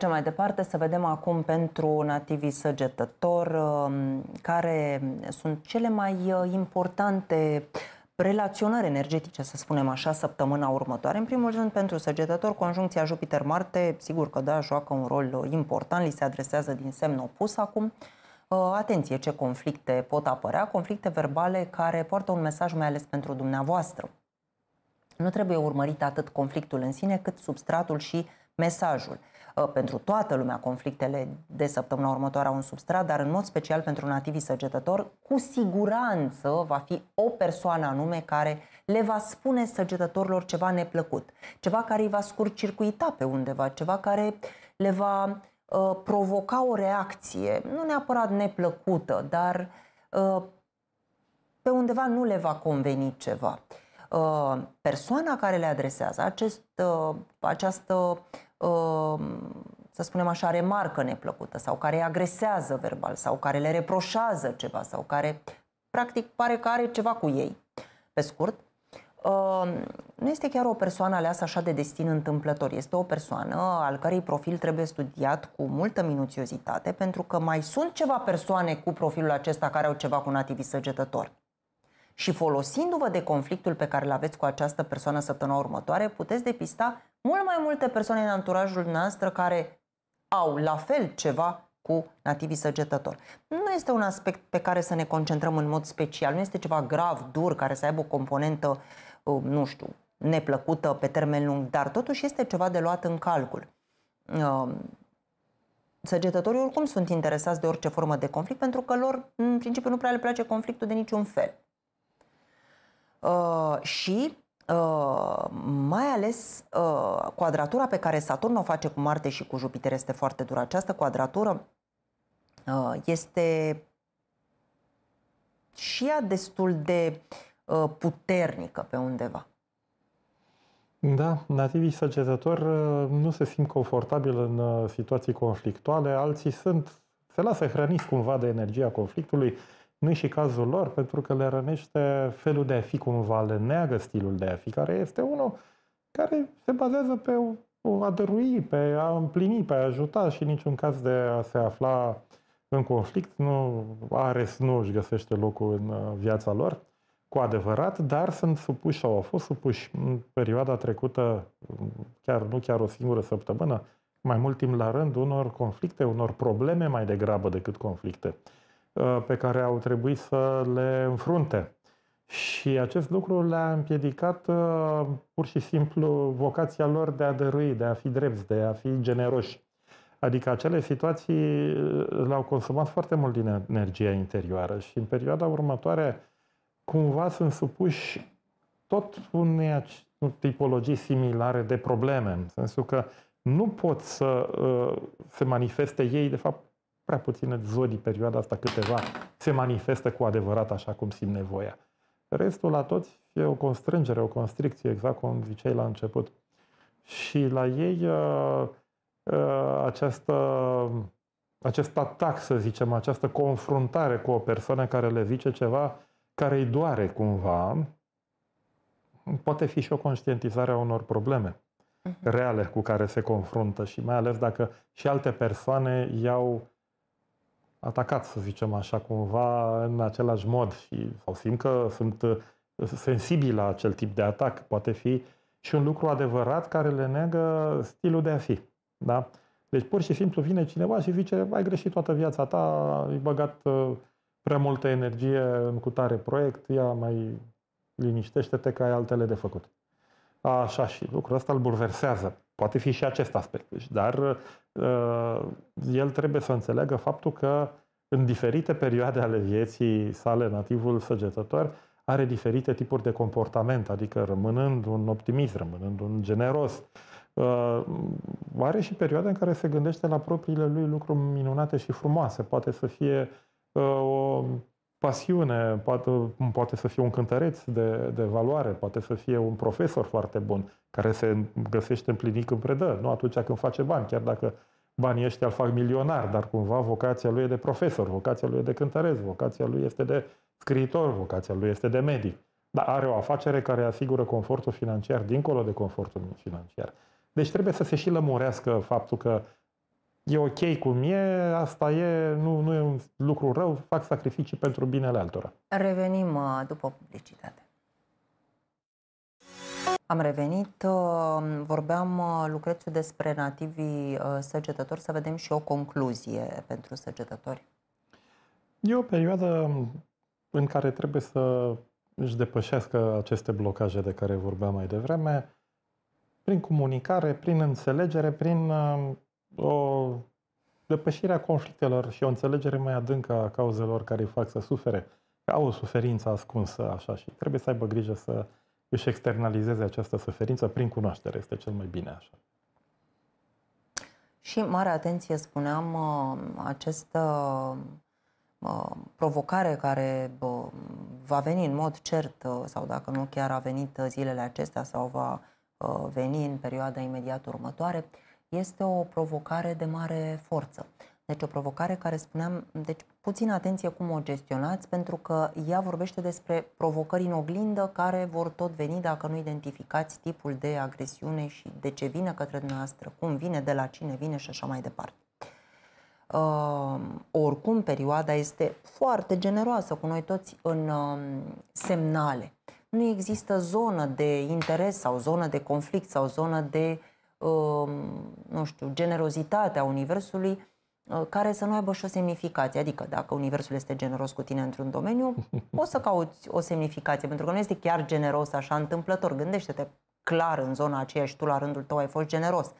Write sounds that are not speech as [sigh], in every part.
Mergem mai departe să vedem acum pentru nativii săgetător um, care sunt cele mai uh, importante relaționări energetice, să spunem așa, săptămâna următoare. În primul rând, pentru săgetător, conjuncția Jupiter-Marte, sigur că da, joacă un rol uh, important, li se adresează din semn opus acum. Uh, atenție ce conflicte pot apărea, conflicte verbale care poartă un mesaj mai ales pentru dumneavoastră. Nu trebuie urmărit atât conflictul în sine, cât substratul și mesajul. Uh, Uh, pentru toată lumea conflictele de săptămâna următoare au un substrat, dar în mod special pentru nativii săgetători, cu siguranță va fi o persoană anume care le va spune săgetătorilor ceva neplăcut, ceva care îi va scurcircuita pe undeva, ceva care le va uh, provoca o reacție, nu neapărat neplăcută, dar uh, pe undeva nu le va conveni ceva uh, persoana care le adresează, acest, uh, această Um, să spunem așa, remarcă neplăcută sau care îi agresează verbal sau care le reproșează ceva sau care practic pare că are ceva cu ei, pe scurt, um, nu este chiar o persoană aleasă așa de destin întâmplător. Este o persoană al cărei profil trebuie studiat cu multă minuțiozitate, pentru că mai sunt ceva persoane cu profilul acesta care au ceva cu nativii săgetători. Și folosindu-vă de conflictul pe care îl aveți cu această persoană săptămâna următoare, puteți depista mult mai multe persoane în anturajul noastră care au la fel ceva cu nativii săgetători. Nu este un aspect pe care să ne concentrăm în mod special, nu este ceva grav, dur, care să aibă o componentă, um, nu știu, neplăcută pe termen lung, dar totuși este ceva de luat în calcul. Um, săgetătorii oricum sunt interesați de orice formă de conflict pentru că lor, în principiu, nu prea le place conflictul de niciun fel. Uh, și Uh, mai ales uh, quadratura pe care Saturn o face cu Marte și cu Jupiter este foarte dură. Această quadratură uh, este și ea destul de uh, puternică pe undeva. Da, nativii săgetători uh, nu se simt confortabil în uh, situații conflictuale, alții sunt, se lasă hrăniți cumva de energia conflictului, nu și cazul lor, pentru că le rănește felul de a fi cumva, le neagă stilul de a fi, care este unul care se bazează pe a dărui, pe a împlini, pe a ajuta și în niciun caz de a se afla în conflict, nu are, nu își găsește locul în uh, viața lor cu adevărat, dar sunt supuși sau au fost supuși în perioada trecută, chiar nu chiar o singură săptămână, mai mult timp la rând, unor conflicte, unor probleme mai degrabă decât conflicte. Uh, pe care au trebuit să le înfrunte. Și acest lucru le-a împiedicat uh, pur și simplu vocația lor de a dărui, de a fi drepți, de a fi generoși. Adică acele situații uh, le-au consumat foarte mult din energia interioară și în perioada următoare cumva sunt supuși tot unei tipologii similare de probleme, în sensul că nu pot să se manifeste ei, de fapt, prea puține zodi perioada asta, câteva, se manifestă cu adevărat așa cum simt nevoia. Restul la toți e o constrângere, o constricție, exact cum ziceai la început. Și la ei uh, uh, această, acest atac, să zicem, această confruntare cu o persoană care le zice ceva care îi doare cumva, poate fi și o conștientizare a unor probleme mhm. reale cu care se confruntă și mai ales dacă și alte persoane iau atacat, să zicem așa, cumva în același mod și, sau simt că sunt uh, sensibili la acel tip de atac. Poate fi și un lucru adevărat care le negă stilul de a fi. Da? Deci pur și simplu vine cineva și zice ai greșit toată viața ta, ai băgat uh, prea multă energie în cutare proiect, ia mai liniștește-te că ai altele de făcut. Așa și lucrul ăsta îl bulversează. Poate fi și acest aspect. Deci, dar uh, el trebuie să înțeleagă faptul că în diferite perioade ale vieții sale, nativul săgetător are diferite tipuri de comportament, adică rămânând un optimist, rămânând un generos. Uh, are și perioade în care se gândește la propriile lui lucruri minunate și frumoase. Poate să fie uh, o pasiune, poate, poate să fie un cântăreț de, de valoare, poate să fie un profesor foarte bun care se găsește împlinit când predă, nu atunci când face bani, chiar dacă banii ăștia îl fac milionar, dar cumva vocația lui e de profesor, vocația lui e de cântăreț, vocația lui este de scriitor, vocația lui este de medic. Dar are o afacere care asigură confortul financiar dincolo de confortul financiar. Deci trebuie să se și lămurească faptul că e ok cum e, asta e, nu, nu e un lucru rău, fac sacrificii pentru binele altora. Revenim uh, după publicitate. Am revenit, uh, vorbeam, uh, Lucrețiu, despre nativii uh, săgetători, să vedem și o concluzie pentru săgetători. E o perioadă în care trebuie să își depășească aceste blocaje de care vorbeam mai devreme, prin comunicare, prin înțelegere, prin o depășire a conflictelor și o înțelegere mai adâncă a cauzelor care îi fac să sufere. Au o suferință ascunsă, așa, și trebuie să aibă grijă să își externalizeze această suferință prin cunoaștere. Este cel mai bine așa. Și mare atenție, spuneam, uh, această uh, uh, provocare care va veni în mod cert sau dacă nu chiar a venit zilele acestea sau va veni în perioada imediat următoare, este o provocare de mare forță. Deci o provocare care spuneam, deci puțin atenție cum o gestionați, pentru că ea vorbește despre provocări în oglindă care vor tot veni dacă nu identificați tipul de agresiune și de ce vine către dumneavoastră, cum vine, de la cine vine și așa mai departe. Uh, oricum, perioada este foarte generoasă cu noi toți în uh, semnale. Nu există zonă de interes sau zonă de conflict sau zonă de, uh, nu știu, generozitatea Universului Uh, care să nu aibă și o semnificație. Adică dacă universul este generos cu tine într-un domeniu, [laughs] poți să cauți o semnificație, pentru că nu este chiar generos așa întâmplător. Gândește-te clar în zona aceea și tu la rândul tău ai fost generos.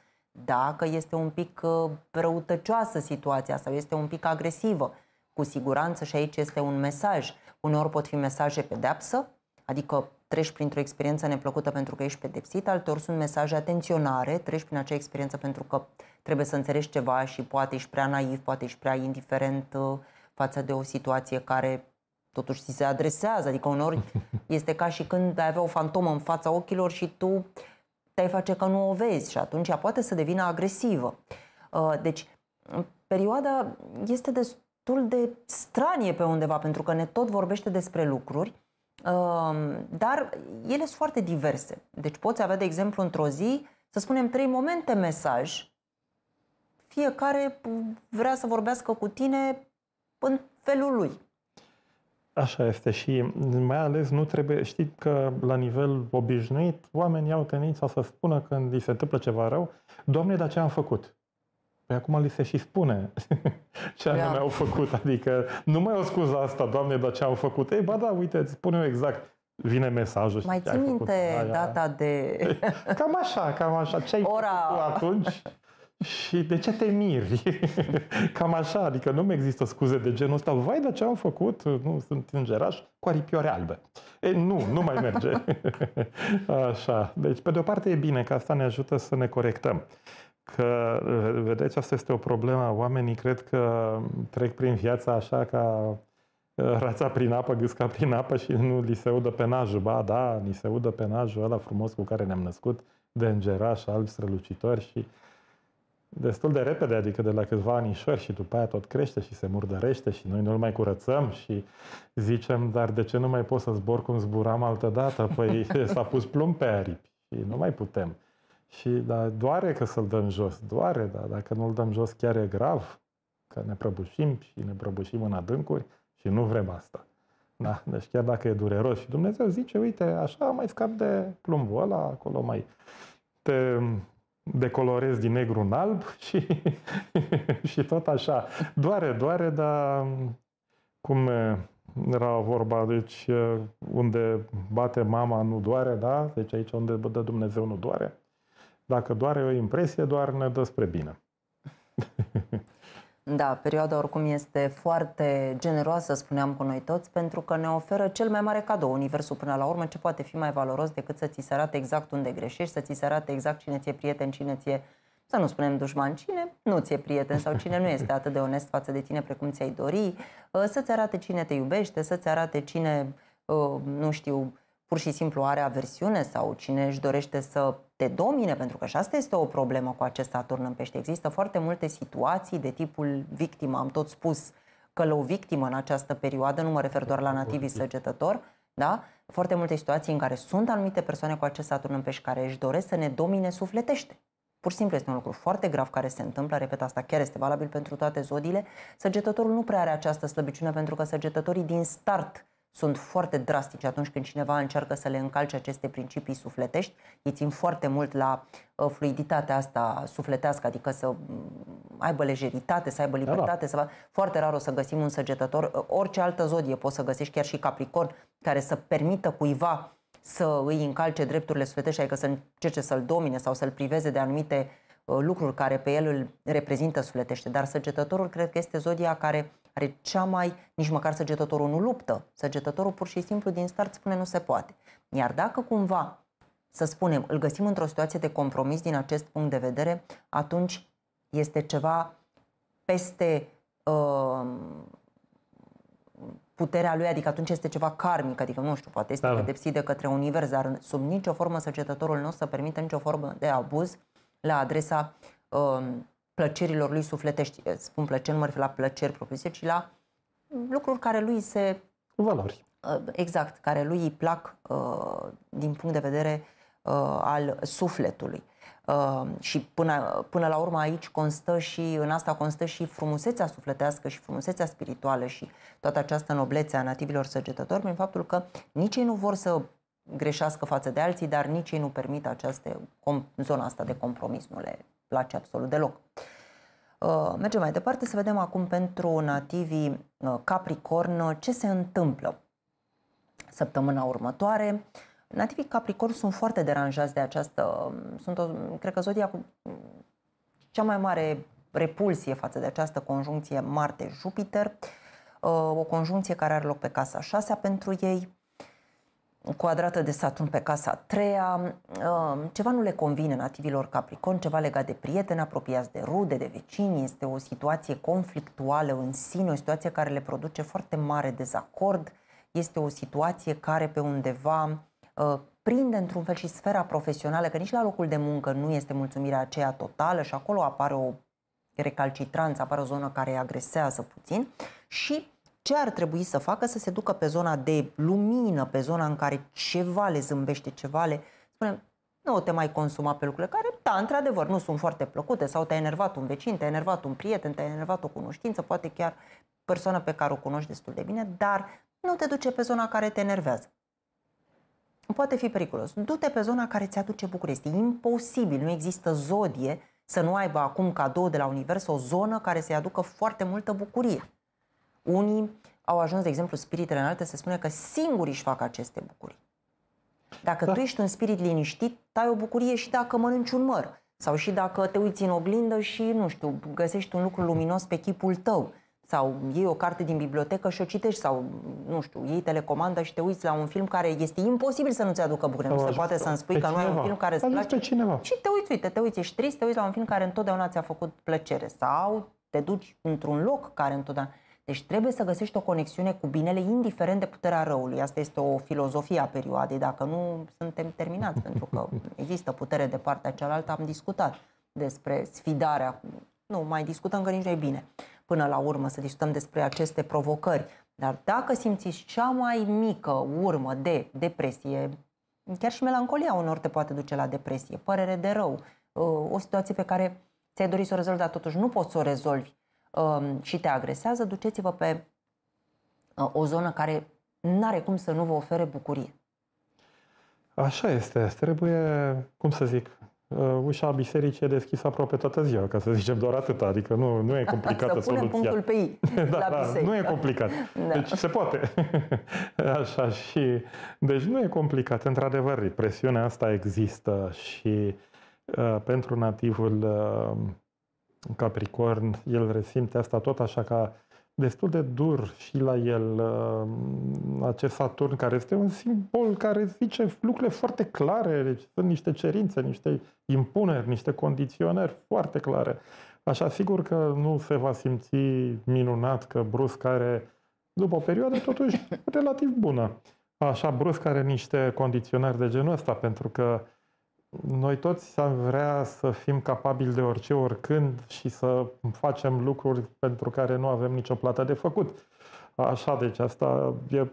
Dacă este un pic uh, răutăcioasă situația sau este un pic agresivă, cu siguranță și aici este un mesaj. Uneori pot fi mesaje pedepsă, adică treci printr-o experiență neplăcută pentru că ești pedepsit, alteori sunt mesaje atenționare, treci prin acea experiență pentru că trebuie să înțelegi ceva și poate ești prea naiv, poate ești prea indiferent uh, față de o situație care totuși ți se adresează. Adică uneori [laughs] este ca și când ai avea o fantomă în fața ochilor și tu te-ai face că nu o vezi și atunci ea poate să devină agresivă. Uh, deci, perioada este destul de stranie pe undeva, pentru că ne tot vorbește despre lucruri, uh, dar ele sunt foarte diverse. Deci poți avea, de exemplu, într-o zi, să spunem, trei momente mesaj fiecare vrea să vorbească cu tine în felul lui. Așa este și mai ales nu trebuie, știți că la nivel obișnuit oamenii au tendința să spună când li se întâmplă ceva rău, Doamne, dar ce am făcut? Păi acum li se și spune [laughs] ce anume da. au făcut, adică nu mai o scuză asta, Doamne, dar ce am făcut? Ei, ba da, uite, îți spune eu exact, vine mesajul. Mai ții minte aia. data de... Cam așa, cam așa. Ce ai Ora... făcut atunci? Și de ce te miri? [laughs] Cam așa, adică nu mi există scuze de genul ăsta. Vai, dar ce am făcut? Nu, sunt îngeraș cu aripioare albe. E, nu, nu mai merge. [laughs] Așa. Deci, pe de o parte e bine că asta ne ajută să ne corectăm. Că, vedeți, asta este o problemă. Oamenii cred că trec prin viața așa ca uh, rața prin apă, gâsca prin apă și nu li se udă penajul. Ba, da, ni se udă penajul ăla frumos cu care ne-am născut, de îngeraș, alb, strălucitor și destul de repede, adică de la câțiva anișori și după aia tot crește și se murdărește și noi nu-l mai curățăm și zicem, dar de ce nu mai pot să zbor cum zburam altă dată? Păi [laughs] s-a pus plumb pe aripi și nu mai putem. Și da, doare că să-l dăm jos, doare, dar dacă nu-l dăm jos chiar e grav, că ne prăbușim și ne prăbușim în adâncuri și nu vrem asta. Da? Deci chiar dacă e dureros și Dumnezeu zice, uite, așa mai scap de plumbul ăla, acolo mai te decolorez din negru în alb [laughs] și, și tot așa. Doare, doare, dar cum era vorba, deci unde bate mama nu doare, da? Deci aici unde dă Dumnezeu nu doare. Dacă doare o impresie, doar ne dă spre bine. [laughs] Da, perioada oricum este foarte generoasă, spuneam cu noi toți, pentru că ne oferă cel mai mare cadou, universul până la urmă, ce poate fi mai valoros decât să ți se arate exact unde greșești, să ți se arate exact cine ți-e prieten, cine ți-e, să nu spunem dușman, cine nu ți-e prieten sau cine nu este atât de onest față de tine precum ți-ai dori, să-ți arate cine te iubește, să-ți arate cine, uh, nu știu, pur și simplu are aversiune sau cine își dorește să te domine, pentru că și asta este o problemă cu acest Saturn în pește. Există foarte multe situații de tipul victimă, am tot spus că o victimă în această perioadă, nu mă refer doar la nativii săgetători, da? foarte multe situații în care sunt anumite persoane cu acest Saturn în pești care își doresc să ne domine sufletește. Pur și simplu este un lucru foarte grav care se întâmplă, repet, asta chiar este valabil pentru toate zodiile. Săgetătorul nu prea are această slăbiciune pentru că săgetătorii din start sunt foarte drastice atunci când cineva încearcă să le încalce aceste principii sufletești. Ei țin foarte mult la uh, fluiditatea asta sufletească, adică să mm, aibă lejeritate, să aibă libertate. Da, da. Să... Foarte rar o să găsim un săgetător. Uh, orice altă zodie poți să găsești, chiar și Capricorn, care să permită cuiva să îi încalce drepturile sufletești, adică să încerce să-l domine sau să-l priveze de anumite uh, lucruri care pe el îl reprezintă sufletește. Dar săgetătorul cred că este zodia care are cea mai, nici măcar săgetătorul nu luptă. Săgetătorul pur și simplu din start spune nu se poate. Iar dacă cumva, să spunem, îl găsim într-o situație de compromis din acest punct de vedere, atunci este ceva peste uh, puterea lui, adică atunci este ceva karmic, adică nu știu, poate este da. pedepsit de către univers, dar sub nicio formă săgetătorul nu o să permită nicio formă de abuz la adresa uh, plăcerilor lui sufletești. Eh, spun plăceri, mă refer la plăceri propriu ci la lucruri care lui se... Valori. Eh, exact, care lui îi plac eh, din punct de vedere al sufletului. Și până, până la urmă aici constă și, în asta constă și frumusețea sufletească și frumusețea spirituală și toată această noblețe a nativilor săgetători prin faptul că nici ei nu vor să greșească față de alții, dar nici ei nu permit această zona asta de compromis, nu le place absolut deloc. Uh, mergem mai departe să vedem acum pentru nativii uh, Capricorn uh, ce se întâmplă săptămâna următoare. Nativii Capricorn sunt foarte deranjați de această, um, sunt o, cred că zodia cu cea mai mare repulsie față de această conjuncție Marte-Jupiter, o conjuncție care are loc pe casa 6 pentru ei coadrată de Saturn pe casa a treia, uh, ceva nu le convine nativilor Capricorn, ceva legat de prieteni apropiați de rude, de vecini, este o situație conflictuală în sine, o situație care le produce foarte mare dezacord, este o situație care pe undeva uh, prinde într-un fel și sfera profesională, că nici la locul de muncă nu este mulțumirea aceea totală și acolo apare o recalcitranță, apare o zonă care îi agresează puțin și ce ar trebui să facă să se ducă pe zona de lumină, pe zona în care ceva le zâmbește, ceva le spune, nu te mai consuma pe lucrurile care, da, într-adevăr, nu sunt foarte plăcute sau te-a enervat un vecin, te-a enervat un prieten, te-a enervat o cunoștință, poate chiar persoană pe care o cunoști destul de bine, dar nu te duce pe zona care te enervează. Poate fi periculos. Du-te pe zona care ți aduce bucurie. Este imposibil, nu există zodie să nu aibă acum cadou de la univers o zonă care să-i aducă foarte multă bucurie. Unii au ajuns, de exemplu, spiritele înalte, se spune că singuri își fac aceste bucurii. Dacă da. tu ești un spirit liniștit, tai o bucurie și dacă mănânci un măr. Sau și dacă te uiți în oglindă și, nu știu, găsești un lucru luminos pe chipul tău. Sau iei o carte din bibliotecă și o citești. Sau, nu știu, iei telecomanda și te uiți la un film care este imposibil să nu-ți aducă bucurie. Nu se poate să-mi spui că nu e un film care îți place. Pe cineva. Și te uiți, uite, te uiți, ești trist, te uiți la un film care întotdeauna ți-a făcut plăcere. Sau te duci într-un loc care întotdeauna... Deci trebuie să găsești o conexiune cu binele, indiferent de puterea răului. Asta este o filozofie a perioadei, dacă nu suntem terminați, pentru că există putere de partea cealaltă. Am discutat despre sfidarea. Nu, mai discutăm că nici nu e bine. Până la urmă să discutăm despre aceste provocări. Dar dacă simțiți cea mai mică urmă de depresie, chiar și melancolia unor te poate duce la depresie, părere de rău, uh, o situație pe care ți-ai dorit să o rezolvi, dar totuși nu poți să o rezolvi, Um, și te agresează, duceți-vă pe uh, o zonă care nu are cum să nu vă ofere bucurie. Așa este. Trebuie, cum să zic, uh, ușa bisericii e deschisă aproape toată ziua, ca să zicem doar atât. Adică nu, nu e complicată să punem soluția. punctul pe I [laughs] da, la da, biserică. Nu e complicat. Da. Deci se poate. [laughs] Așa și... Deci nu e complicat. Într-adevăr, presiunea asta există și uh, pentru nativul uh, în Capricorn, el resimte asta tot așa ca destul de dur și la el uh, acest Saturn, care este un simbol care zice lucrurile foarte clare, deci sunt niște cerințe, niște impuneri, niște condiționări foarte clare. Așa, sigur că nu se va simți minunat că brusc are, după o perioadă totuși [laughs] relativ bună, așa brusc are niște condiționări de genul ăsta, pentru că uh, noi toți am vrea să fim capabili de orice, oricând și să facem lucruri pentru care nu avem nicio plată de făcut. Așa, deci asta e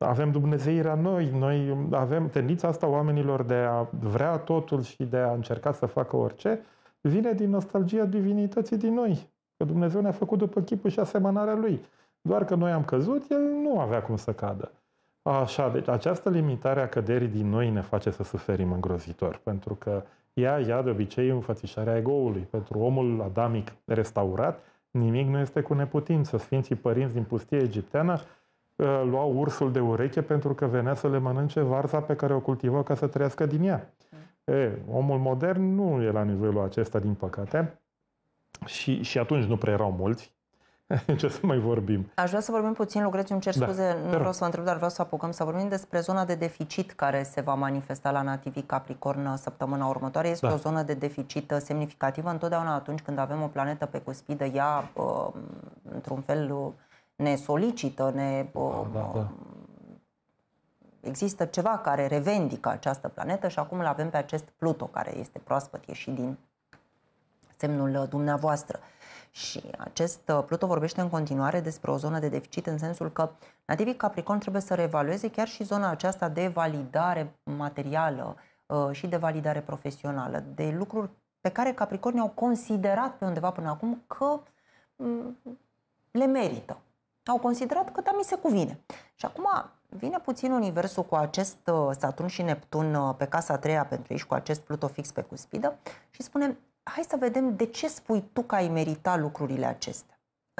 avem dumnezeirea noi, noi avem tendința asta oamenilor de a vrea totul și de a încerca să facă orice, vine din nostalgia divinității din noi. Că Dumnezeu ne-a făcut după chipul și asemănarea Lui. Doar că noi am căzut, El nu avea cum să cadă. Așa, deci această limitare a căderii din noi ne face să suferim îngrozitor, pentru că ea ia de obicei înfățișarea egoului. Pentru omul adamic restaurat, nimic nu este cu neputință. Sfinții părinți din pustie egipteană uh, luau ursul de ureche pentru că venea să le mănânce varza pe care o cultivă ca să trăiască din ea. Mm. E, omul modern nu e la nivelul acesta, din păcate, și, și atunci nu prea erau mulți, [laughs] ce să mai vorbim. Aș vrea să vorbim puțin, Lucrețiu, îmi cer da, scuze, nu vreau să vă întreb, dar vreau să apucăm să vorbim despre zona de deficit care se va manifesta la nativii Capricorn uh, săptămâna următoare. Este da. o zonă de deficit uh, semnificativă. Întotdeauna atunci când avem o planetă pe cuspidă, ea, uh, într-un fel, ne solicită, ne... Da, da, da. Există ceva care revendică această planetă și acum îl avem pe acest Pluto, care este proaspăt ieșit din semnul dumneavoastră. Uh, și acest uh, Pluto vorbește în continuare despre o zonă de deficit în sensul că nativii Capricorn trebuie să reevalueze chiar și zona aceasta de validare materială uh, și de validare profesională, de lucruri pe care Capricornii au considerat pe undeva până acum că mm, le merită. Au considerat că da, mi se cuvine. Și acum vine puțin Universul cu acest uh, Saturn și Neptun pe casa a treia pentru ei și cu acest Pluto fix pe cuspidă și spune hai să vedem de ce spui tu că ai meritat lucrurile acestea.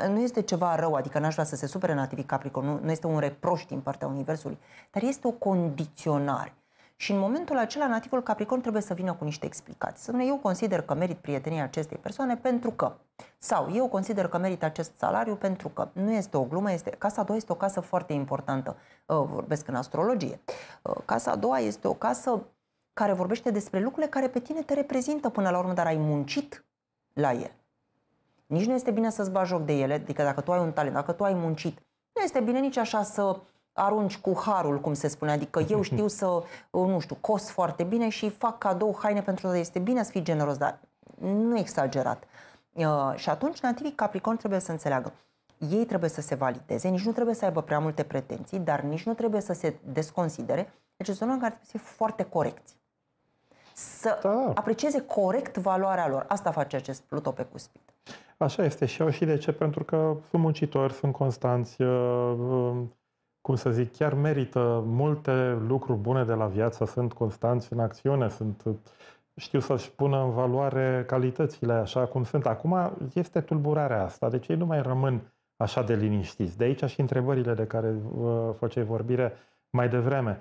Nu este ceva rău, adică n-aș vrea să se supere nativii Capricorn, nu, nu este un reproș din partea Universului, dar este o condiționare. Și în momentul acela, nativul Capricorn trebuie să vină cu niște explicații. Să eu consider că merit prietenia acestei persoane pentru că. Sau eu consider că merit acest salariu pentru că. Nu este o glumă, este casa a doua este o casă foarte importantă. Uh, vorbesc în astrologie. Uh, casa a doua este o casă care vorbește despre lucrurile care pe tine te reprezintă până la urmă, dar ai muncit la el. Nici nu este bine să-ți bagi joc de ele, adică dacă tu ai un talent, dacă tu ai muncit, nu este bine nici așa să arunci cu harul, cum se spune, adică eu știu să, uh, nu știu, cos foarte bine și fac cadou haine pentru că este bine să fii generos, dar nu exagerat. Uh, și atunci nativii Capricorn trebuie să înțeleagă. Ei trebuie să se valideze, nici nu trebuie să aibă prea multe pretenții, dar nici nu trebuie să se desconsidere. Deci sunt oameni care trebuie să fie foarte corecți să da. aprecieze corect valoarea lor. Asta face acest Pluto pe cuspid. Așa este și eu și de ce? Pentru că sunt muncitori, sunt constanți, uh, uh, cum să zic, chiar merită multe lucruri bune de la viață, sunt constanți în acțiune, sunt uh, știu să-și pună în valoare calitățile așa cum sunt. Acum este tulburarea asta, deci ei nu mai rămân așa de liniștiți. De aici și întrebările de care făceai vorbire mai devreme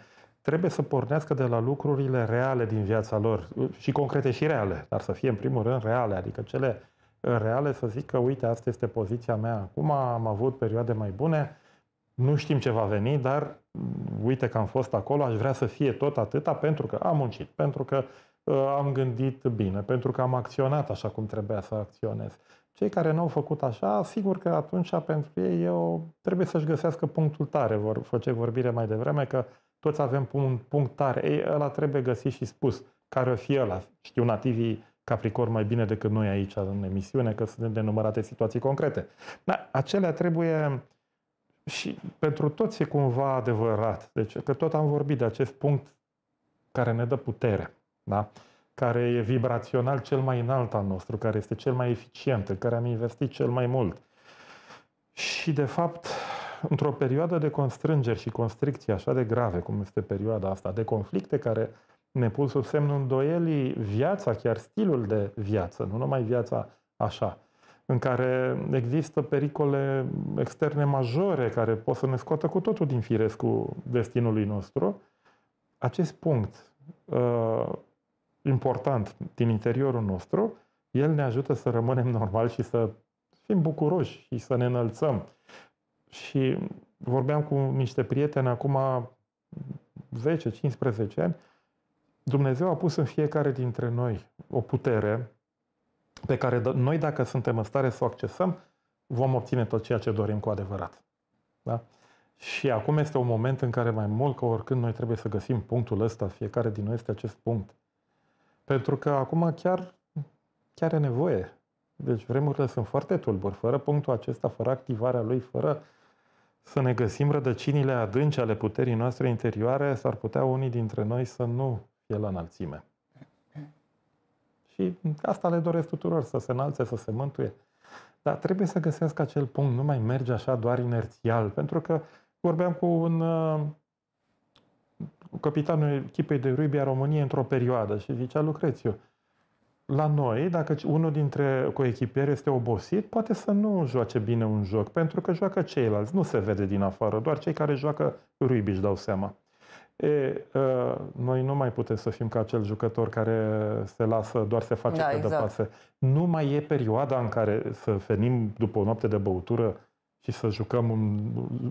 trebuie să pornească de la lucrurile reale din viața lor, și concrete și reale, dar să fie în primul rând reale, adică cele uh, reale să zic că, uite, asta este poziția mea acum, am avut perioade mai bune, nu știm ce va veni, dar mm, uite că am fost acolo, aș vrea să fie tot atâta pentru că am muncit, pentru că uh, am gândit bine, pentru că am acționat așa cum trebuia să acționez. Cei care nu au făcut așa, sigur că atunci pentru ei eu trebuie să-și găsească punctul tare. Vor face vorbire mai devreme că uh, toți avem un punct tare. Ei, ăla trebuie găsit și spus. Care o fi ăla? Știu nativii Capricorn mai bine decât noi aici în emisiune, că sunt denumărate situații concrete. Dar acelea trebuie și pentru toți e cumva adevărat. Deci că tot am vorbit de acest punct care ne dă putere, da? care e vibrațional cel mai înalt al nostru, care este cel mai eficient, în care am investit cel mai mult. Și de fapt, într-o perioadă de constrângeri și constricții așa de grave cum este perioada asta, de conflicte care ne pun sub semnul îndoielii viața, chiar stilul de viață, nu numai viața așa, în care există pericole externe majore care pot să ne scoată cu totul din firescul destinului nostru, acest punct uh, important din interiorul nostru, el ne ajută să rămânem normali și să fim bucuroși și să ne înălțăm și vorbeam cu niște prieteni acum 10-15 ani. Dumnezeu a pus în fiecare dintre noi o putere pe care noi, dacă suntem în stare să o accesăm, vom obține tot ceea ce dorim cu adevărat. Da? Și acum este un moment în care mai mult ca oricând noi trebuie să găsim punctul ăsta, fiecare din noi este acest punct. Pentru că acum chiar, chiar e nevoie. Deci vremurile sunt foarte tulburi. Fără punctul acesta, fără activarea lui, fără uh, să ne găsim rădăcinile adânci ale puterii noastre interioare, s-ar putea unii dintre noi să nu fie la înălțime. Și asta le doresc tuturor, să se înalțe, să se mântuie. Dar trebuie să găsească acel punct, nu mai merge așa doar inerțial, pentru că vorbeam cu un uh, capitanul echipei de rugby a României într-o perioadă și zicea Lucrețiu, la noi, dacă unul dintre coechipieri este obosit, poate să nu joace bine un joc, pentru că joacă ceilalți. Nu se vede din afară, doar cei care joacă rugby își dau seama. E, uh, noi nu mai putem să fim ca acel jucător care se lasă, doar se face da, pe exact. de Nu mai e perioada în care să venim după o noapte de băutură și să jucăm un,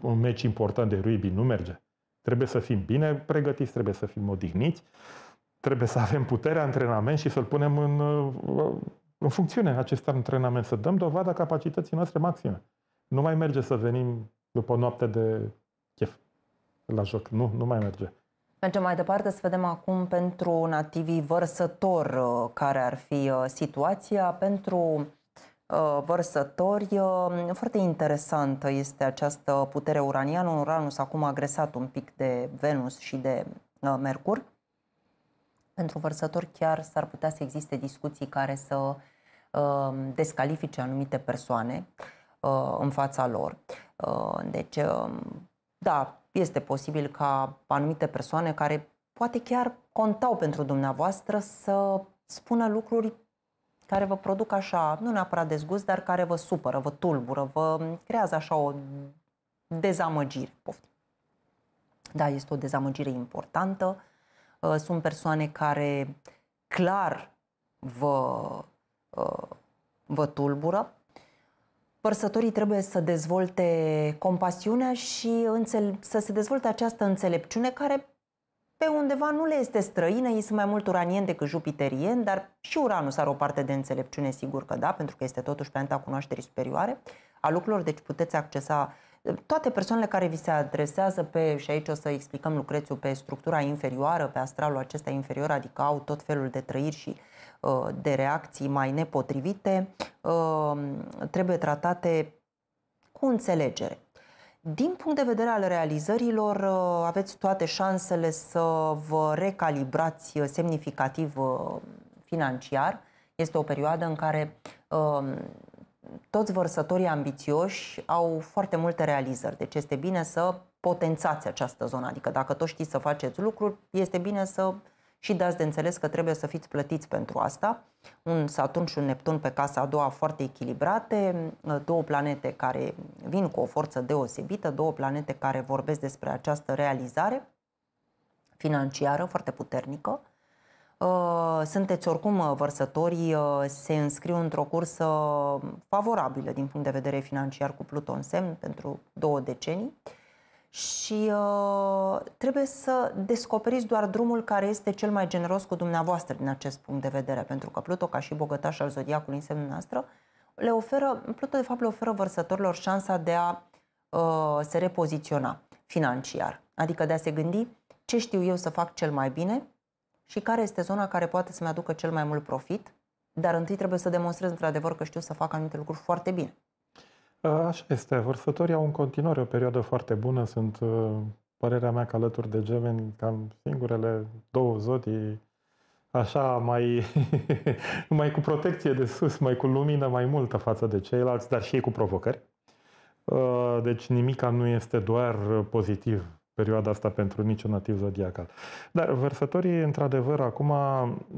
un meci important de rugby. Nu merge. Trebuie să fim bine pregătiți, trebuie să fim odihniți. Uh, trebuie să avem puterea antrenament și să-l punem în, uh, în funcțiune acest antrenament, să dăm dovada capacității noastre maxime. Nu mai merge să venim după o noapte de chef la joc. Nu, nu mai merge. Mergem mai departe să vedem acum pentru nativii vărsător uh, care ar fi uh, situația. Pentru vărsători, foarte interesantă este această putere uraniană. Uranus acum agresat un pic de Venus și de Mercur pentru vărsători chiar s-ar putea să existe discuții care să um, descalifice anumite persoane uh, în fața lor. Uh, deci, um, da, este posibil ca anumite persoane care poate chiar contau pentru dumneavoastră să spună lucruri care vă produc așa, nu neapărat dezgust, dar care vă supără, vă tulbură, vă creează așa o dezamăgire. Poftim. Da, este o dezamăgire importantă Uh, sunt persoane care clar vă, uh, vă tulbură. Părsătorii trebuie să dezvolte compasiunea și să se dezvolte această înțelepciune care pe undeva nu le este străină, ei sunt mai mult uranieni decât jupiterieni, dar și Uranus are o parte de înțelepciune, sigur că da, pentru că este totuși planeta cunoașterii superioare a lucrurilor, deci puteți accesa toate persoanele care vi se adresează pe, și aici o să explicăm Lucrețiu, pe structura inferioară, pe astralul acesta inferior, adică au tot felul de trăiri și uh, de reacții mai nepotrivite, uh, trebuie tratate cu înțelegere. Din punct de vedere al realizărilor, uh, aveți toate șansele să vă recalibrați semnificativ uh, financiar. Este o perioadă în care uh, toți vărsătorii ambițioși au foarte multe realizări, deci este bine să potențați această zonă. Adică dacă tot știți să faceți lucruri, este bine să și dați de înțeles că trebuie să fiți plătiți pentru asta. Un Saturn și un Neptun pe casa a doua foarte echilibrate, două planete care vin cu o forță deosebită, două planete care vorbesc despre această realizare financiară foarte puternică. Ă, sunteți oricum ă, vărsătorii, ă, se înscriu într-o cursă favorabilă din punct de vedere financiar cu Pluton Semn pentru două decenii și trebuie să descoperiți doar drumul care este cel mai generos cu dumneavoastră din acest punct de vedere, pentru că Pluto, ca și bogătaș al zodiacului în semnul noastră, le oferă, Pluto de fapt le oferă vărsătorilor șansa de a se repoziționa financiar, adică de a se gândi ce știu eu să fac cel mai bine și care este zona care poate să-mi aducă cel mai mult profit, dar întâi trebuie să demonstrez într-adevăr că știu să fac anumite lucruri foarte bine. Așa este. Vărsătorii au în continuare o perioadă foarte bună. Sunt, uh, părerea mea, că alături de gemeni, cam singurele două zodii așa mai, [laughs] mai cu protecție de sus, mai cu lumină mai multă față de ceilalți, dar și ei cu provocări. Uh, deci nimica nu este doar pozitiv perioada asta pentru niciun nativ zodiacal. Dar vărsătorii, într-adevăr, acum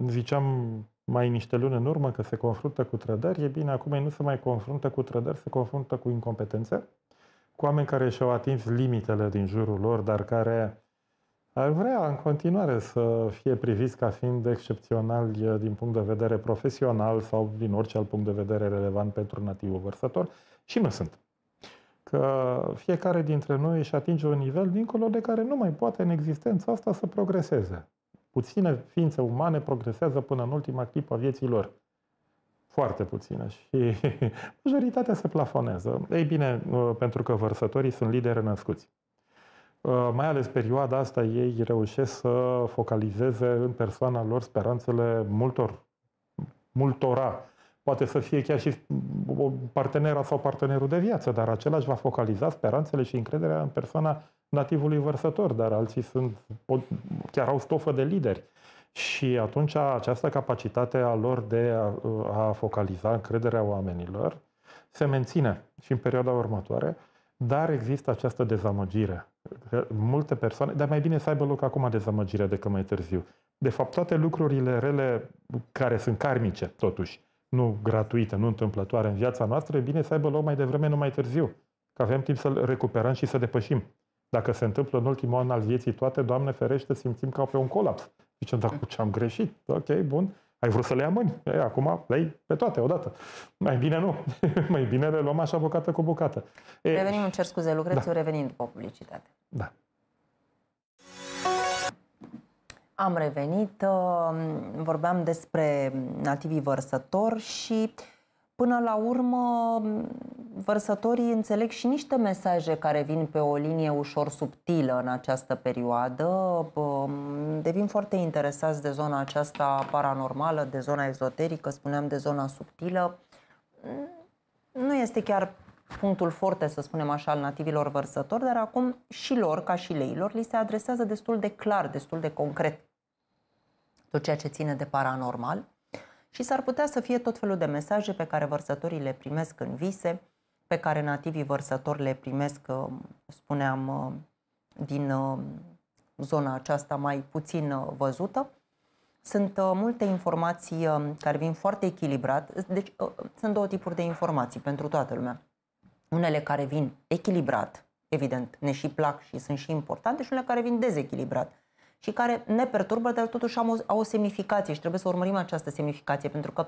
ziceam mai niște luni în urmă că se confruntă cu trădări, e bine, acum ei nu se mai confruntă cu trădări, se confruntă cu incompetențe, cu oameni care și-au atins limitele din jurul lor, dar care ar vrea în continuare să fie priviți ca fiind excepționali eh, din punct de vedere profesional sau din orice alt punct de vedere relevant pentru nativul vărsător și nu sunt că fiecare dintre noi își atinge un nivel dincolo de care nu mai poate în existența asta să progreseze. Puține ființe umane progresează până în ultima clipă a vieții lor. Foarte puține și [laughs] majoritatea se plafonează. Ei bine, uh, pentru că vărsătorii sunt lideri născuți. Uh, mai ales perioada asta ei reușesc să focalizeze în persoana lor speranțele multor, multora Poate să fie chiar și mm, partenera sau partenerul de viață, dar același va focaliza speranțele și încrederea în persoana nativului vărsător, dar alții sunt, chiar au stofă de lideri. Și atunci această capacitate a lor de a, a focaliza încrederea oamenilor se menține și în perioada următoare, dar există această dezamăgire. Multe persoane, dar mai bine să aibă loc acum dezamăgirea decât mai târziu. De fapt, toate lucrurile rele care sunt karmice, totuși, nu gratuită, nu întâmplătoare în viața noastră, e bine să aibă loc mai devreme, nu mai târziu. Că avem timp să-l recuperăm și să depășim. Dacă se întâmplă în ultimul an al vieții toate, Doamne ferește, simțim ca pe un colaps. Zicem, dar cu ce am greșit? Ok, bun. Ai vrut să le ia mâini? Ei, acum le ai pe toate odată. Mai bine nu. [laughs] mai bine le luăm așa bucată cu bucată. revenim, îmi cer scuze, lucrețiu da. revenind după publicitate. Da. Am revenit, um, vorbeam despre nativii vărsători și până la urmă um, vărsătorii înțeleg și niște mesaje care vin pe o linie ușor subtilă în această perioadă. Um, devin foarte interesați de zona aceasta paranormală, de zona ezoterică, spuneam de zona subtilă. Nu este chiar punctul forte, să spunem așa, al nativilor vărsători, dar acum și lor, ca și leilor, li se adresează destul de clar, destul de concret tot ceea ce ține de paranormal și s-ar putea să fie tot felul de mesaje pe care vărsătorii le primesc în vise, pe care nativii vărsători le primesc, uh, spuneam, uh, din uh, zona aceasta mai puțin văzută. Sunt multe informații care vin foarte echilibrat. Deci sunt două tipuri de informații pentru toată lumea. Unele care vin echilibrat, evident, ne și plac și sunt și importante, și unele care vin dezechilibrat și care ne perturbă, dar totuși au o, au o semnificație și trebuie să urmărim această semnificație, pentru că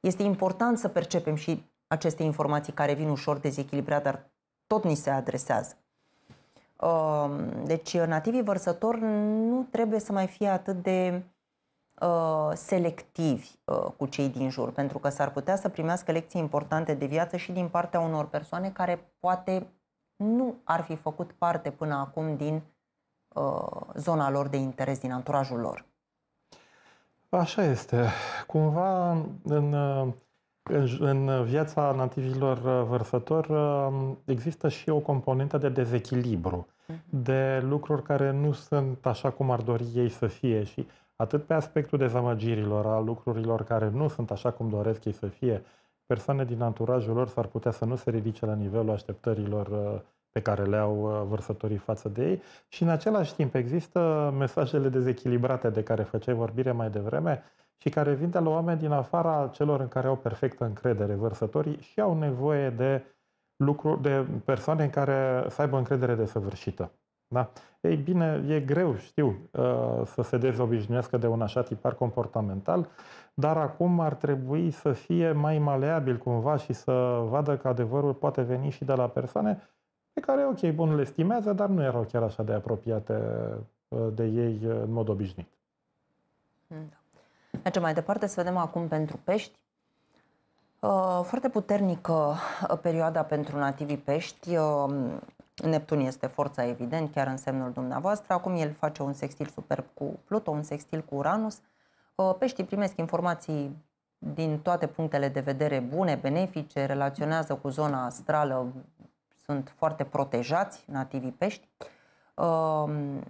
este important să percepem și aceste informații care vin ușor dezechilibrate, dar tot ni se adresează. Deci, nativii vărsători nu trebuie să mai fie atât de ă, selectivi ă, cu cei din jur, pentru că s-ar putea să primească lecții importante de viață și din partea unor persoane care poate nu ar fi făcut parte până acum din Uh, zona lor de interes, din anturajul lor. Așa este. Cumva, în, uh, în, în viața nativilor uh, vărsători există și o componentă de dezechilibru, mm-hmm. de lucruri care nu sunt așa cum ar dori ei să fie și atât pe aspectul dezamăgirilor, a lucrurilor care nu sunt așa cum doresc ei să fie, persoane din anturajul lor s-ar putea să nu se ridice la nivelul așteptărilor pe care le au uh, vărsătorii față de ei și în același timp există mesajele dezechilibrate de care făceai vorbire mai devreme și care vin de la oameni din afara celor în care au perfectă încredere vărsătorii și au nevoie de lucru, de persoane în care să aibă încredere săvârșită. Da? Ei bine, e greu, știu, uh, să se dezobișnuiască de un așa tipar comportamental, dar acum ar trebui să fie mai maleabil cumva și să vadă că adevărul poate veni și de la persoane pe care, ok, bun, le estimează, dar nu erau chiar așa de apropiate uh, de ei uh, în mod obișnuit. Hmm, da. Mergem mai departe, să vedem acum pentru pești. Uh, foarte puternică perioada pentru nativii pești. Neptun este forța evident, chiar în semnul dumneavoastră. Acum el face un sextil superb cu Pluto, un sextil cu Uranus. Peștii primesc informații din toate punctele de vedere bune, benefice, relaționează cu zona astrală sunt foarte protejați, nativii pești. Ehm,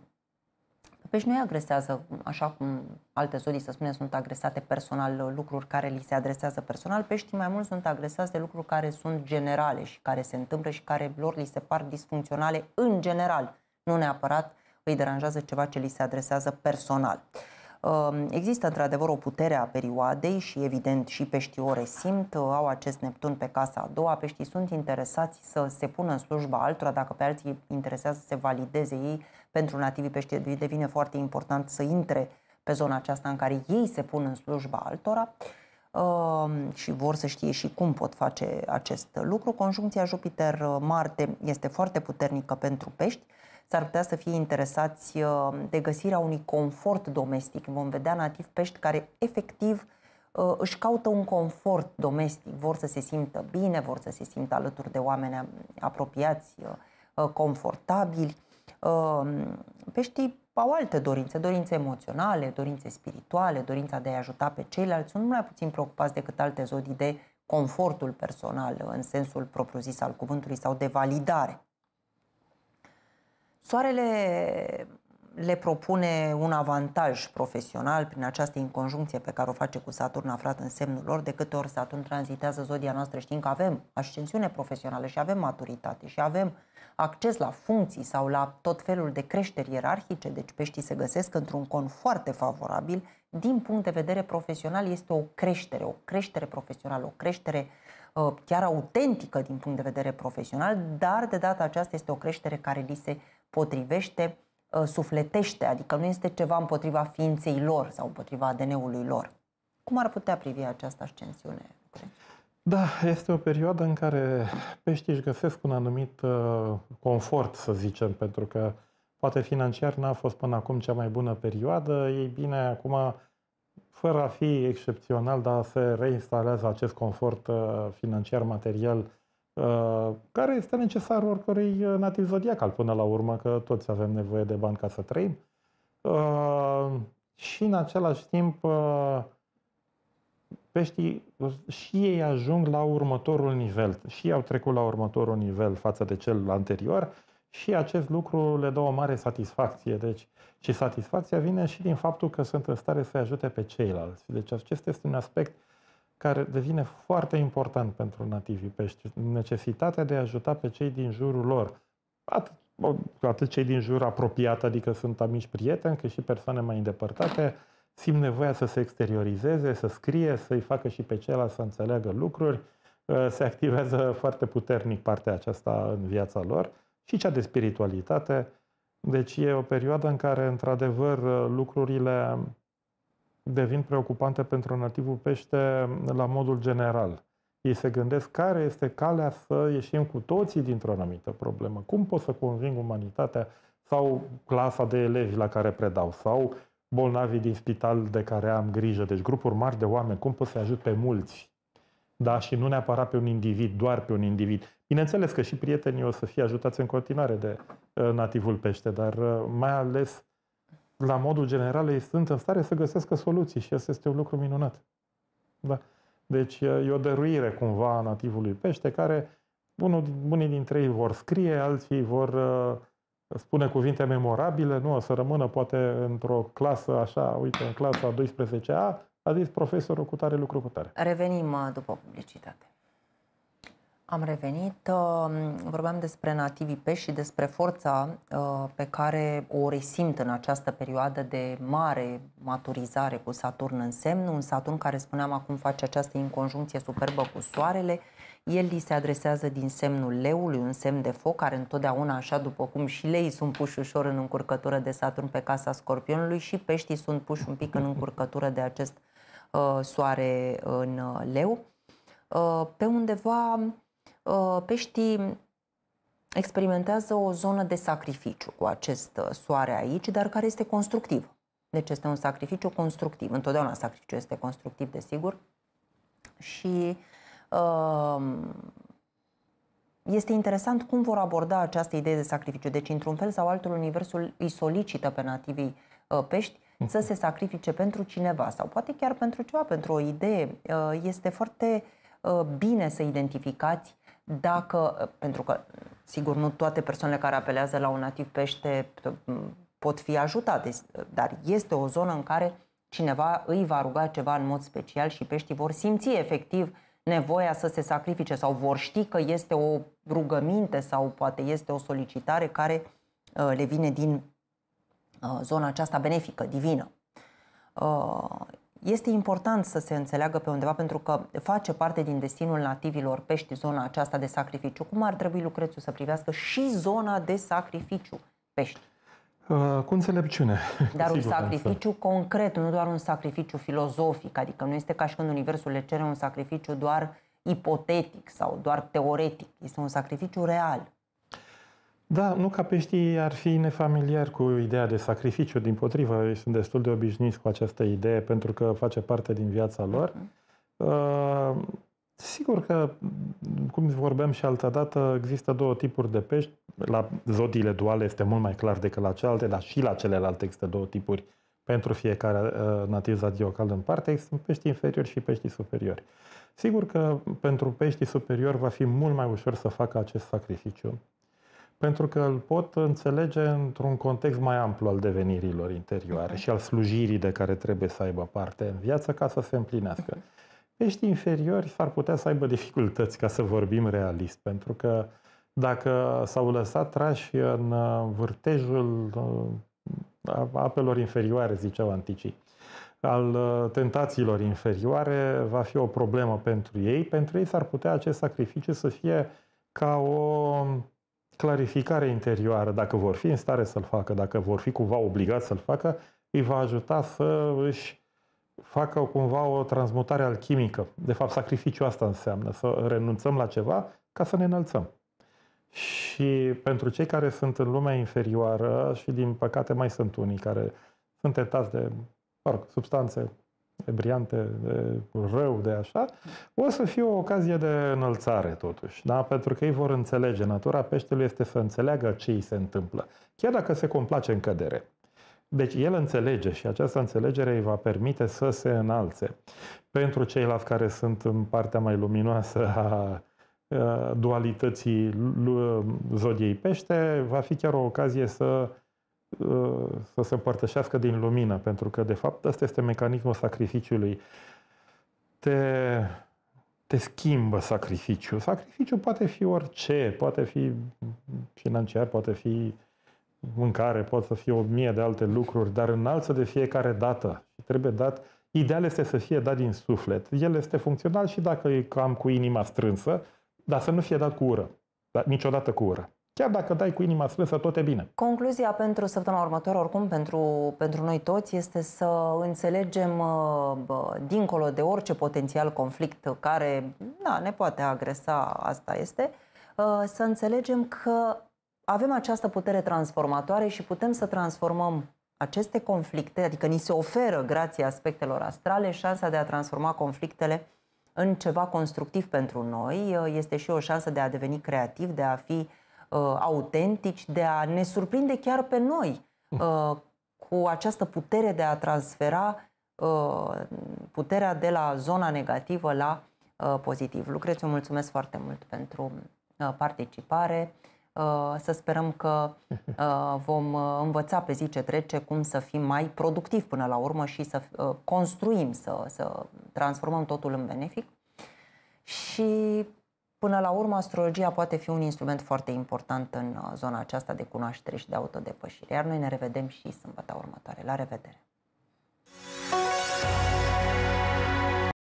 pești nu îi agresează, așa cum alte zodii, să spunem, sunt agresate personal, lucruri care li se adresează personal. Peștii mai mult sunt agresați de lucruri care sunt generale și care se întâmplă și care lor li se par disfuncționale în general. Nu neapărat îi deranjează ceva ce li se adresează personal. Uh, Ehm, există într-adevăr o putere a perioadei și evident și peștii o resimt, ă, au acest Neptun pe casa a doua, peștii sunt interesați să se pună în slujba altora, dacă pe alții interesează să se valideze ei, pentru nativii pești devine foarte important să intre pe zona aceasta în care ei se pun în slujba altora ehm, și vor să știe și cum pot face acest lucru. Conjuncția Jupiter-Marte ă, este foarte puternică pentru pești, s-ar putea să fie interesați uh, de găsirea unui confort domestic. Vom vedea nativ pești care efectiv uh, își caută un confort domestic, vor să se simtă bine, vor să se simtă alături de oameni uh, apropiați, confortabili. Um, peștii au alte dorințe, dorințe emoționale, dorințe spirituale, dorința de a ajuta pe ceilalți, sunt mai puțin preocupați decât alte zodii de confortul personal, în sensul propriu-zis al cuvântului, sau de validare. Soarele le propune un avantaj profesional prin această inconjuncție pe care o face cu Saturn aflat în semnul lor. De câte ori Saturn tranzitează zodia noastră știm că avem ascensiune profesională și avem maturitate și avem acces la funcții sau la tot felul de creșteri ierarhice, deci peștii se găsesc într-un con foarte favorabil. Din punct de vedere profesional este o creștere, o creștere profesională, o creștere uh, chiar autentică din punct de vedere profesional, dar de data aceasta este o creștere care li se potrivește, uh, sufletește, adică nu este ceva împotriva ființei lor sau împotriva ADN-ului lor. Cum ar putea privi această ascensiune? Da, este o perioadă în care peștii își găsesc un anumit uh, confort, să zicem, pentru că poate financiar n-a fost până acum cea mai bună perioadă. Ei bine, acum, fără a fi excepțional, dar se reinstalează acest confort uh, financiar, material Uh, care este necesar oricărui uh, nativ zodiacal până la urmă, că toți avem nevoie de bani ca să trăim. Uh, și în același timp, peștii și ei ajung la următorul nivel, și ei au trecut la următorul nivel față de cel anterior și acest lucru le dă o mare satisfacție. Deci, și satisfacția vine și din faptul că sunt în stare să ajute pe ceilalți. Deci acesta este un aspect care devine foarte important pentru nativii pești. Necesitatea de a ajuta pe cei din jurul lor, atât, atât cei din jur apropiat, adică sunt amici prieteni, cât și persoane mai îndepărtate, simt nevoia să se exteriorizeze, să scrie, să-i facă și pe ceilalți să înțeleagă lucruri, ă, se activează foarte puternic partea aceasta în viața lor și cea de spiritualitate. Deci e o perioadă în care, într-adevăr, lucrurile devin preocupante pentru nativul pește la modul general. Ei se gândesc care este calea să ieșim cu toții dintr-o anumită problemă. Cum pot să conving umanitatea sau clasa de elevi la care predau sau bolnavii din spital de care am grijă. Deci grupuri mari de oameni, cum pot să ajut pe mulți? Da, și nu neapărat pe un individ, doar pe un individ. Bineînțeles că și prietenii o să fie ajutați în continuare de uh, nativul pește, dar uh, mai ales la modul general, ei sunt în stare să găsească soluții și asta este un lucru minunat. Da? Deci e o dăruire cumva a nativului pește care unul, unii dintre ei vor scrie, alții vor uh, spune cuvinte memorabile, nu, o să rămână poate într-o clasă așa, uite, în clasa 12A, a zis profesorul cu tare lucru cu tare. Revenim uh, după publicitate. Am revenit, um, vorbeam despre nativii pești și despre forța uh, pe care o resimt în această perioadă de mare maturizare cu Saturn în semn, un Saturn care spuneam acum face această inconjuncție superbă cu Soarele, el li se adresează din semnul leului, un semn de foc care întotdeauna, așa după cum și lei sunt puși ușor în încurcătură de Saturn pe casa scorpionului și peștii sunt puși un pic în încurcătură de acest uh, soare în uh, leu. Uh, pe undeva Uh, peștii experimentează o zonă de sacrificiu cu acest uh, soare aici, dar care este constructiv. Deci este un sacrificiu constructiv. Întotdeauna sacrificiu este constructiv, desigur. Și um, este interesant cum vor aborda această idee de sacrificiu. Deci, într-un fel sau altul, Universul îi solicită pe nativii uh, pești să mhm. se sacrifice pentru cineva sau poate chiar pentru ceva, pentru o idee. Este foarte Uh, bine să identificați dacă, uh, pentru că sigur nu toate persoanele care apelează la un nativ pește uh, pot fi ajutate, dar este o zonă în care cineva îi va ruga ceva în mod special și peștii vor simți efectiv nevoia să se sacrifice sau vor ști că este o rugăminte sau poate este o solicitare care le vine din zona aceasta benefică, divină. Este important să se înțeleagă pe undeva pentru că face parte din destinul nativilor pești zona aceasta de sacrificiu. Cum ar trebui Lucrețiu să privească și zona de sacrificiu pești? Uh, cu înțelepciune. Dar un sacrificiu însă. concret, nu doar un sacrificiu filozofic, adică nu este ca și când Universul le cere un sacrificiu doar ipotetic sau doar teoretic. Este un sacrificiu real. Da, nu ca peștii ar fi nefamiliar cu ideea de sacrificiu, din potrivă, ei sunt destul de obișnuiți cu această idee pentru că face parte din viața lor. Mhm. Uh, sigur că, cum vorbeam și altă dată, există două tipuri de pești. La zodiile duale este mult mai clar decât la celelalte, dar și la celelalte există două tipuri pentru fiecare uh, nativ zodiocal în parte. Sunt pești inferiori și peștii superiori. Sigur că pentru peștii superiori va fi mult mai ușor să facă acest sacrificiu pentru că îl pot înțelege într-un context mai amplu al devenirilor interioare și al slujirii de care trebuie să aibă parte în viață ca să se împlinească. Pești inferiori s-ar putea să aibă dificultăți ca să vorbim realist, pentru că dacă s-au lăsat trași în uh, vârtejul uh, apelor inferioare, ziceau anticii, al uh, tentațiilor inferioare, va fi o problemă pentru ei. Pentru ei s-ar putea acest sacrificiu să fie ca o clarificare interioară, dacă vor fi în stare să-l facă, dacă vor fi cumva obligați să-l facă, îi va ajuta să își facă cumva o transmutare alchimică. De fapt, sacrificiul asta înseamnă să renunțăm la ceva ca să ne înălțăm. Și pentru cei care sunt în lumea inferioară, și din păcate mai sunt unii care sunt tentați de mă rog, substanțe foarte brillante, de rău, de așa, o să fie o ocazie de înălțare totuși, da? pentru că ei vor înțelege. Natura peștelui este să înțeleagă ce îi se întâmplă, chiar dacă se complace în cădere. Deci el înțelege și această înțelegere îi va permite să se înalțe. Pentru ceilalți care sunt în partea mai luminoasă a dualității zodiei pește, va fi chiar o ocazie să Uh, să se împărtășească din lumină, pentru că, de fapt, asta este mecanismul sacrificiului. Te, te schimbă sacrificiul. Sacrificiul poate fi orice, poate fi financiar, poate fi mâncare, poate să fie o mie de alte lucruri, dar înalță de fiecare dată. Și trebuie dat, ideal este să fie dat din suflet. El este funcțional și dacă e cam cu inima strânsă, dar să nu fie dat cu ură. Dar niciodată cu ură. Chiar dacă dai cu inima strânsă, tot e bine. Concluzia pentru săptămâna următoare, oricum, pentru, pentru noi toți, este să înțelegem, uh, dincolo de orice potențial conflict care da, ne poate agresa, asta este, uh, să înțelegem că avem această putere transformatoare și putem să transformăm aceste conflicte, adică ni se oferă, grație aspectelor astrale, șansa de a transforma conflictele în ceva constructiv pentru noi. Uh, este și o șansă de a deveni creativ, de a fi uh, Uh, autentici, de a ne surprinde chiar pe noi uh, cu această putere de a transfera uh, puterea de la zona negativă la pozitiv. Lucrețiu, mulțumesc foarte mult pentru participare. Să sperăm că [laughs] vom învăța pe zi ce trece cum să fim mai productivi până la urmă și să construim, să, să transformăm totul în benefic. Și Până la urmă, astrologia poate fi un instrument foarte important în uh, zona aceasta de cunoaștere și de autodepășire. Iar noi ne revedem și sâmbătă următoare. La revedere!